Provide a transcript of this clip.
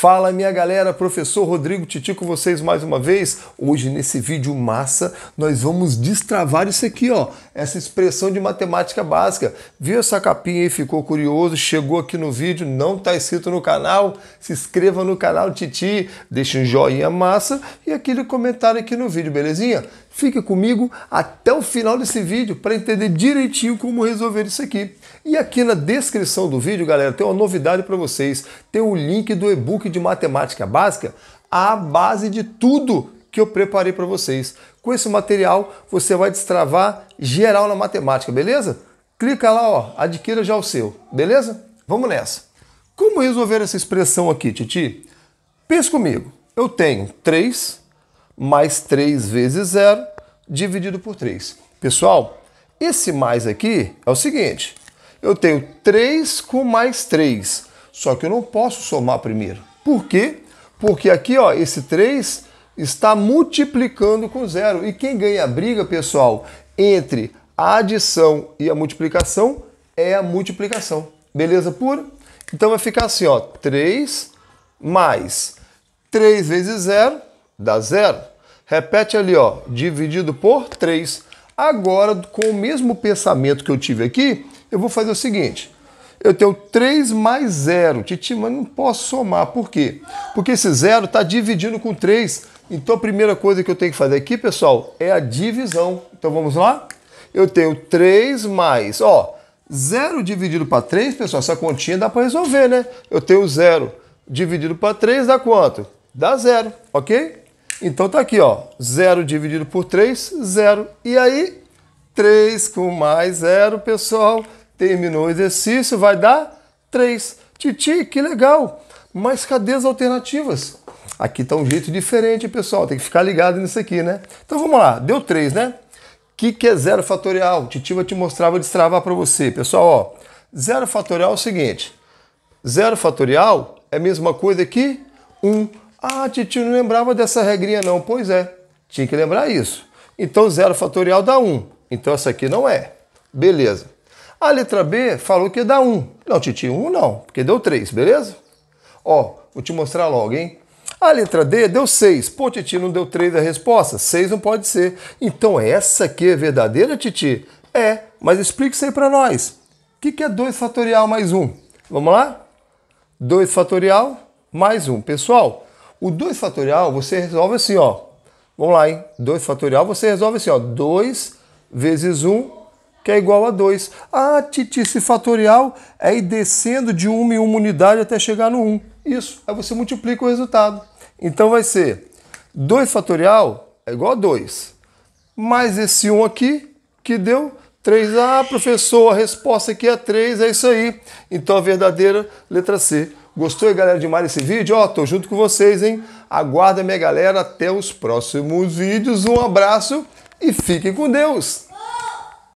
Fala minha galera, professor Rodrigo Titi com vocês mais uma vez. Hoje nesse vídeo massa nós vamos destravar isso aqui, ó, essa expressão de matemática básica. Viu essa capinha e ficou curioso? Chegou aqui no vídeo, não está inscrito no canal? Se inscreva no canal Titi, deixe um joinha massa e aquele comentário aqui no vídeo, belezinha? Fique comigo até o final desse vídeo para entender direitinho como resolver isso aqui. E aqui na descrição do vídeo, galera, tem uma novidade para vocês. Tem o link do e-book de matemática básica, a base de tudo que eu preparei para vocês. Com esse material, você vai destravar geral na matemática, beleza? Clica lá, ó, adquira já o seu, beleza? Vamos nessa. Como resolver essa expressão aqui, Titi? Pensa comigo. Eu tenho 3 mais 3 vezes 0 dividido por 3. Pessoal, esse mais aqui é o seguinte, eu tenho 3 com mais 3, só que eu não posso somar primeiro. Por quê? Porque aqui, ó, esse 3 está multiplicando com 0 E quem ganha a briga, pessoal, entre a adição e a multiplicação é a multiplicação. Beleza pura? Então vai ficar assim, ó, 3 mais 3 vezes 0 dá zero. Repete ali, ó, dividido por 3. Agora, com o mesmo pensamento que eu tive aqui, eu vou fazer o seguinte. Eu tenho 3 mais 0. Titi, mas não posso somar. Por quê? Porque esse zero está dividindo com 3. Então, a primeira coisa que eu tenho que fazer aqui, pessoal, é a divisão. Então, vamos lá? Eu tenho 3 mais... Ó, 0 dividido para 3, pessoal, essa continha dá para resolver, né? Eu tenho 0 dividido para 3 dá quanto? Dá 0, ok? Então tá aqui, ó, 0 dividido por 3, 0. E aí, 3 com mais 0, pessoal. Terminou o exercício, vai dar 3. Titi, que legal! Mas cadê as alternativas? Aqui tá um jeito diferente, pessoal. Tem que ficar ligado nisso aqui, né? Então vamos lá, deu 3, né? O que, que é zero fatorial? Titi vai te mostrar, vou destravar para você. Pessoal, ó, zero fatorial é o seguinte. Zero fatorial é a mesma coisa que 1 um ah, titio, não lembrava dessa regrinha não. Pois é, tinha que lembrar isso. Então, zero fatorial dá 1. Então, essa aqui não é. Beleza. A letra B falou que dá 1. Não, titio, 1 não, porque deu 3, beleza? Ó, vou te mostrar logo, hein? A letra D deu 6. Pô, Titi, não deu 3 a resposta? 6 não pode ser. Então essa aqui é verdadeira, Titi? É, mas explique isso aí para nós. O que, que é 2 fatorial mais 1? Vamos lá? 2 fatorial mais 1. Pessoal, o 2 fatorial você resolve assim, ó. Vamos lá, hein? 2 fatorial você resolve assim, ó. 2 vezes 1, um, que é igual a 2. Ah, Titi, esse fatorial é ir descendo de 1 em 1 unidade até chegar no 1. Um. Isso. Aí você multiplica o resultado. Então vai ser 2 fatorial é igual a 2. Mais esse 1 um aqui, que deu 3. Ah, professor, a resposta aqui é 3, é isso aí. Então a verdadeira letra C Gostou, galera, demais desse vídeo? Ó, tô junto com vocês, hein? Aguarda minha galera até os próximos vídeos. Um abraço e fiquem com Deus!